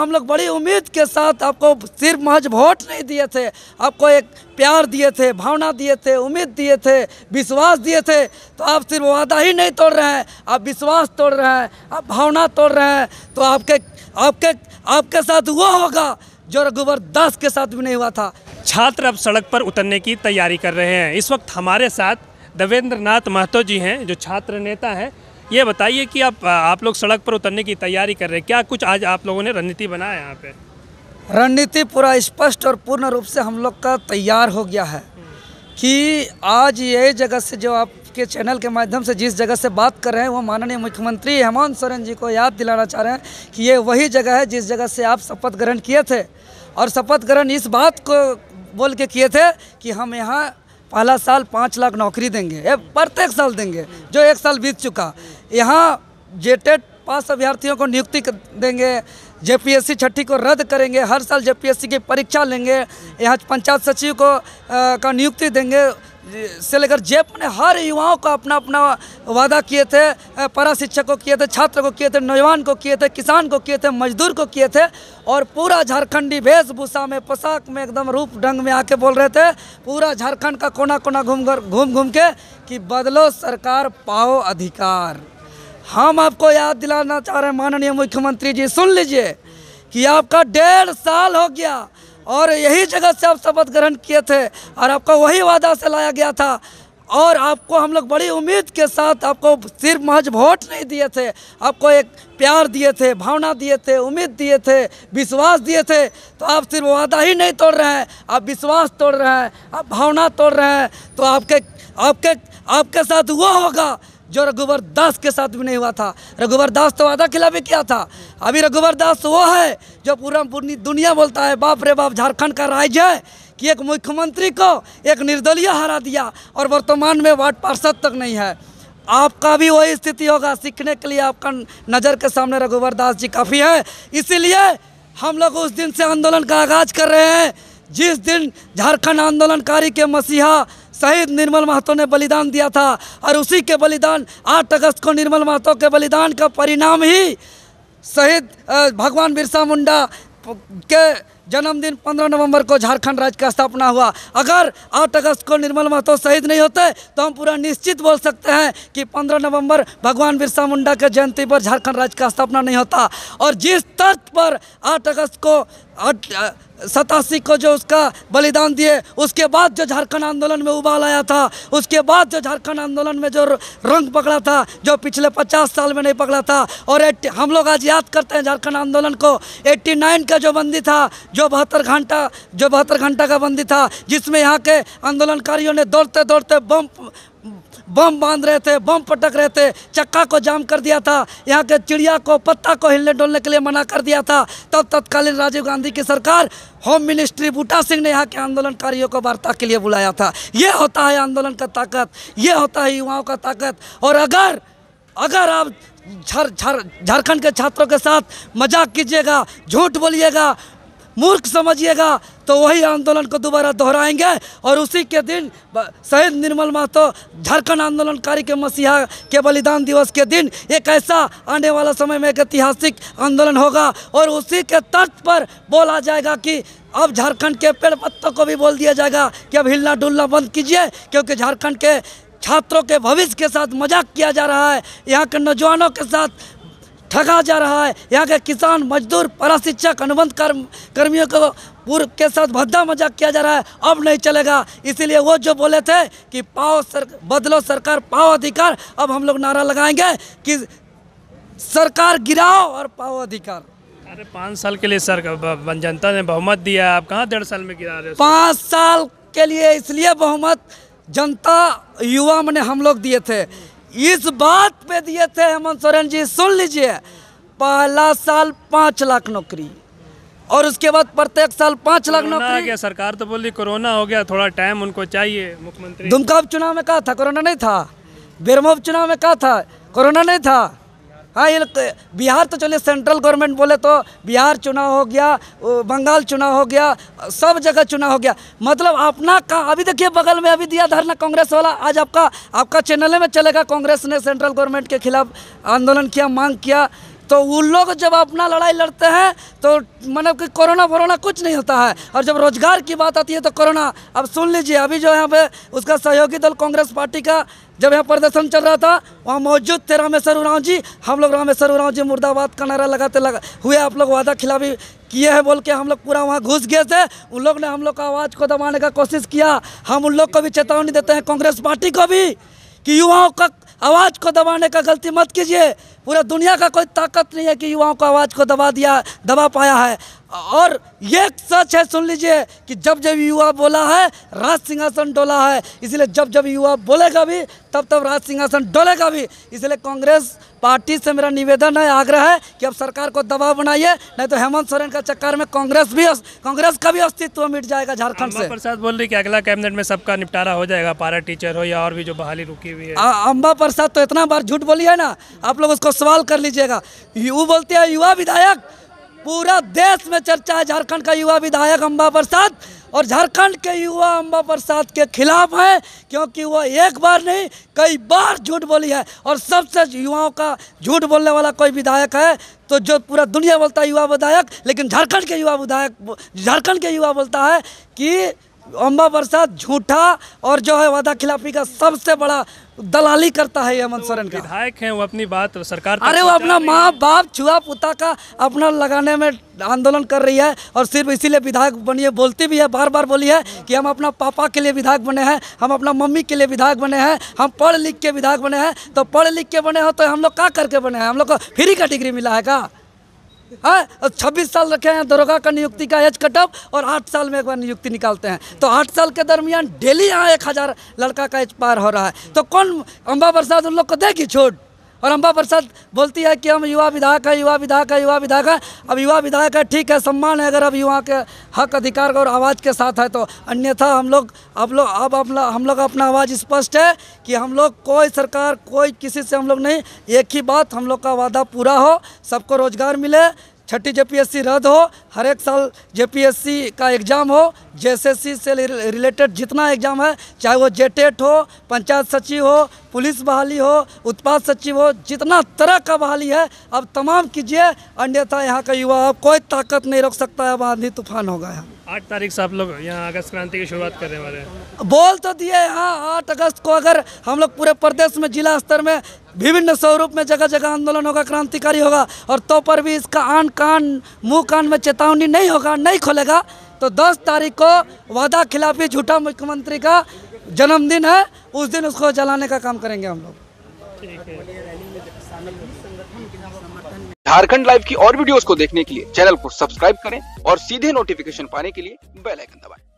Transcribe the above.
हम लोग बड़ी उम्मीद के साथ आपको सिर्फ महज वोट नहीं दिए थे आपको एक प्यार दिए थे भावना दिए थे उम्मीद दिए थे विश्वास दिए थे तो आप सिर्फ वादा ही नहीं तोड़ रहे हैं आप विश्वास तोड़ रहे हैं आप भावना तोड़ रहे हैं तो आपके आपके आपके साथ वो होगा जो रघुवर दास के साथ भी नहीं हुआ था छात्र अब सड़क पर उतरने की तैयारी कर रहे हैं इस वक्त हमारे साथ देवेंद्र नाथ महतो जी हैं जो छात्र नेता हैं ये बताइए कि आप आप लोग सड़क पर उतरने की तैयारी कर रहे हैं क्या कुछ आज आप लोगों ने रणनीति बनाया यहाँ पे रणनीति पूरा स्पष्ट और पूर्ण रूप से हम लोग का तैयार हो गया है कि आज ये जगह से जो आपके चैनल के माध्यम से जिस जगह से बात कर रहे हैं वो माननीय मुख्यमंत्री हेमंत सोरेन जी को याद दिलाना चाह रहे हैं कि ये वही जगह है जिस जगह से आप शपथ ग्रहण किए थे और शपथ ग्रहण इस बात को बोल के किए थे कि हम यहाँ पहला साल पाँच लाख नौकरी देंगे ये प्रत्येक साल देंगे जो एक साल बीत चुका यहाँ जेटेड पास अभ्यर्थियों को नियुक्ति देंगे जेपीएससी छठी को रद्द करेंगे हर साल जेपीएससी की परीक्षा लेंगे यहाँ पंचायत सचिव को आ, का नियुक्ति देंगे से लेकर जेप ने हर युवाओं का अपना अपना वादा किए थे परा शिक्षक को किए थे छात्र को किए थे नौजवान को किए थे किसान को किए थे मजदूर को किए थे और पूरा झारखंडी वेशभूषा में पोशाक में एकदम रूप ढंग में आके बोल रहे थे पूरा झारखंड का कोना कोना घूम घूम घूम के कि बदलो सरकार पाओ अधिकार हम आपको याद दिलाना चाह रहे हैं माननीय मुख्यमंत्री जी सुन लीजिए कि आपका डेढ़ साल हो गया और यही जगह से आप शपथ ग्रहण किए थे और आपका वही वादा से लाया गया था और आपको हम लोग बड़ी उम्मीद के साथ आपको सिर्फ महज वोट नहीं दिए थे आपको एक प्यार दिए थे भावना दिए थे उम्मीद दिए थे विश्वास दिए थे तो आप सिर्फ वादा ही नहीं तोड़ रहे हैं आप विश्वास तोड़ रहे हैं आप भावना तोड़ रहे हैं तो आपके आपके आपके साथ वो होगा जो रघुवर दास के साथ भी नहीं हुआ था रघुवर दास तो वादा खिलाफ भी किया था अभी रघुवर दास वो है जो पूरा पूरी दुनिया बोलता है बाप रे बाप झारखंड का राज्य है कि एक मुख्यमंत्री को एक निर्दलीय हरा दिया और वर्तमान में वार्ड पार्षद तक नहीं है आपका भी वही स्थिति होगा सीखने के लिए आपका नज़र के सामने रघुवर दास जी काफ़ी है इसीलिए हम लोग उस दिन से आंदोलन का आगाज़ कर रहे हैं जिस दिन झारखंड आंदोलनकारी के मसीहा शहीद निर्मल महतो ने बलिदान दिया था और उसी के बलिदान 8 अगस्त को निर्मल महतो के बलिदान का परिणाम ही शहीद भगवान बिरसा मुंडा के जन्मदिन 15 नवंबर को झारखंड राज्य का स्थापना हुआ अगर 8 अगस्त को निर्मल महतो शहीद नहीं होते तो हम पूरा निश्चित बोल सकते हैं कि 15 नवंबर भगवान बिरसा मुंडा के जयंती पर झारखंड राज्य का स्थापना नहीं होता और जिस तर्क पर 8 अगस्त को सतासी को जो उसका बलिदान दिए उसके बाद जो झारखंड आंदोलन में उबाल आया था उसके बाद जो झारखंड आंदोलन में जो रंग पकड़ा था जो पिछले 50 साल में नहीं पकड़ा था और एट हम लोग आज याद करते हैं झारखंड आंदोलन को 89 का जो बंदी था जो बहत्तर घंटा जो बहत्तर घंटा का बंदी था जिसमें यहाँ के आंदोलनकारियों ने दौड़ते दौड़ते बम बम बांध रहे थे बम पटक रहे थे चक्का को जाम कर दिया था यहाँ के चिड़िया को पत्ता को हिलने डोलने के लिए मना कर दिया था तब तत्कालीन राजीव गांधी की सरकार होम मिनिस्ट्री बूटा सिंह ने यहाँ के आंदोलनकारियों को वार्ता के लिए बुलाया था ये होता है आंदोलन का ताकत ये होता है युवाओं का ताकत और अगर अगर आप झारखंड के छात्रों के साथ मजाक कीजिएगा झूठ बोलिएगा मूर्ख समझिएगा तो वही आंदोलन को दोबारा दोहराएंगे और उसी के दिन शहीद निर्मल महतो झारखंड आंदोलनकारी के मसीहा के बलिदान दिवस के दिन एक ऐसा आने वाला समय में एक ऐतिहासिक आंदोलन होगा और उसी के तट पर बोला जाएगा कि अब झारखंड के पेड़ पत्तों को भी बोल दिया जाएगा कि अब हिलना डुलना बंद कीजिए क्योंकि झारखंड के छात्रों के भविष्य के साथ मजाक किया जा रहा है यहाँ के नौजवानों के साथ ठगा जा रहा है यहाँ के किसान मजदूर शिक्षक अनुबंध कर्म कर्मियों को पूर्व के साथ भद्दा मजाक किया जा रहा है अब नहीं चलेगा इसीलिए वो जो बोले थे कि पाओ सर बदलो सरकार पाओ अधिकार अब हम लोग नारा लगाएंगे कि सरकार गिराओ और पाओ अधिकार अरे पाँच साल के लिए सर जनता ने बहुमत दिया आप कहाँ डेढ़ साल में गिरा रहे पाँच साल के लिए इसलिए बहुमत जनता युवा मैंने हम लोग दिए थे इस बात पे दिए थे हेमंत सोरेन जी सुन लीजिए पहला साल पाँच लाख नौकरी और उसके बाद प्रत्येक साल पाँच लाख नौकरी गया सरकार तो बोली कोरोना हो गया थोड़ा टाइम उनको चाहिए मुख्यमंत्री दुमका उपचुनाव में कहा था कोरोना नहीं था बेरमा उपचुनाव में कहा था कोरोना नहीं था हाँ ये बिहार तो चलिए सेंट्रल गवर्नमेंट बोले तो बिहार चुनाव हो गया बंगाल चुनाव हो गया सब जगह चुनाव हो गया मतलब अपना का अभी देखिए बगल में अभी दिया धरना कांग्रेस वाला आज आपका आपका चैनल में चलेगा कांग्रेस ने सेंट्रल गवर्नमेंट के खिलाफ आंदोलन किया मांग किया तो वो लोग जब अपना लड़ाई लड़ते हैं तो मतलब कि कोरोना वोरोना कुछ नहीं होता है और जब रोजगार की बात आती है तो कोरोना अब सुन लीजिए अभी जो यहाँ पे उसका सहयोगी दल कांग्रेस पार्टी का जब यहाँ प्रदर्शन चल रहा था वहाँ मौजूद थे रामेश्वर उराव जी हम लोग रामेश्वर उराव जी मुर्दाबाद का नारा लगाते लगा हुए आप लोग वादा खिलाफी किए हैं बोल के हम लोग पूरा वहाँ घुस गए थे उन लोग ने हम लोग का आवाज़ को दबाने का कोशिश किया हम उन लोग को भी चेतावनी देते हैं कांग्रेस पार्टी को भी कि युवाओं का आवाज़ को दबाने का गलती मत कीजिए पूरा दुनिया का कोई ताकत नहीं है कि युवाओं को आवाज़ को दबा दिया दबा पाया है और ये सच है सुन लीजिए कि जब जब युवा बोला है राज सिंहासन डोला है इसलिए जब जब युवा बोलेगा भी तब तब राज सिंहासन डोलेगा भी इसलिए कांग्रेस पार्टी से मेरा निवेदन है आग्रह है कि अब सरकार को दबाव बनाइए नहीं तो हेमंत सोरेन का चक्कर में कांग्रेस भी कांग्रेस का भी अस्तित्व मिट जाएगा झारखंड से प्रसाद बोल रही कि अगला कैबिनेट में सबका निपटारा हो जाएगा पारा टीचर हो या और भी जो बहाली रुकी हुई है अम्बा प्रसाद तो इतना बार झूठ बोली है ना आप लोग उसको सवाल कर लीजिएगा वो बोलते हैं युवा विधायक पूरा देश में चर्चा है झारखंड का युवा विधायक अम्बा प्रसाद और झारखंड के युवा अम्बा प्रसाद के खिलाफ है क्योंकि वो एक बार नहीं कई बार झूठ बोली है और सबसे युवाओं का झूठ बोलने वाला कोई विधायक है तो जो पूरा दुनिया बोलता है युवा विधायक लेकिन झारखंड के युवा विधायक झारखंड के युवा बोलता है कि अम्बा बरसात झूठा और जो है वादा खिलाफी का सबसे बड़ा दलाली करता है हेमंत सोरेन का तो विधायक हैं वो अपनी बात सरकार अरे वो अपना माँ बाप छुआ पुता का अपना लगाने में आंदोलन कर रही है और सिर्फ इसीलिए विधायक बनी है बोलती भी है बार बार बोली है कि हम अपना पापा के लिए विधायक बने हैं हम अपना मम्मी के लिए विधायक बने हैं हम पढ़ लिख के विधायक बने हैं तो पढ़ लिख के बने हो तो हम लोग का करके बने हैं हम लोग को फ्री का डिग्री मिला है का हाँ छब्बीस साल रखे हैं दरोगा का नियुक्ति का एज कट ऑफ और आठ साल में एक बार नियुक्ति निकालते हैं तो आठ साल के दरमियान डेली यहाँ एक हज़ार लड़का का एज पार हो रहा है तो कौन अम्बा बरसात उन लोग को देगी छोड़ और अम्बा प्रसाद बोलती है कि हम युवा विधायक है युवा विधायक है युवा विधायक है अब युवा विधायक है ठीक है सम्मान है अगर अब युवा के हक अधिकार और आवाज़ के साथ है तो अन्यथा हम लोग अब लोग अब अपना हम लोग अपना आवाज़ स्पष्ट है कि हम लोग कोई सरकार कोई किसी से हम लोग नहीं एक ही बात हम लोग का वादा पूरा हो सबको रोज़गार मिले छठी जेपीएससी रद्द हो हर एक साल जेपीएससी का एग्ज़ाम हो जेएसएससी से रिलेटेड जितना एग्ज़ाम है चाहे वो जेटेट हो पंचायत सचिव हो पुलिस बहाली हो उत्पाद सचिव हो जितना तरह का बहाली है अब तमाम कीजिए अन्यथा यहाँ का युवा अब कोई ताकत नहीं रोक सकता है अब आंधी तूफान होगा यहाँ आठ तारीख से आप लोग यहाँ अगस्त क्रांति की शुरुआत करने वाले हैं बोल तो दिए हाँ आठ अगस्त को अगर हम लोग पूरे प्रदेश में जिला स्तर में विभिन्न स्वरूप में जगह जगह आंदोलन होगा क्रांतिकारी होगा और तो पर भी इसका आन कान मुँह कान में चेतावनी नहीं होगा नहीं खोलेगा तो 10 तारीख को वादा खिलाफी झूठा मुख्यमंत्री का जन्मदिन है उस दिन उसको जलाने का काम करेंगे हम लोग ठीक है झारखंड लाइव की और वीडियोस को देखने के लिए चैनल को सब्सक्राइब करें और सीधे नोटिफिकेशन पाने के लिए बेल आइकन दबाएं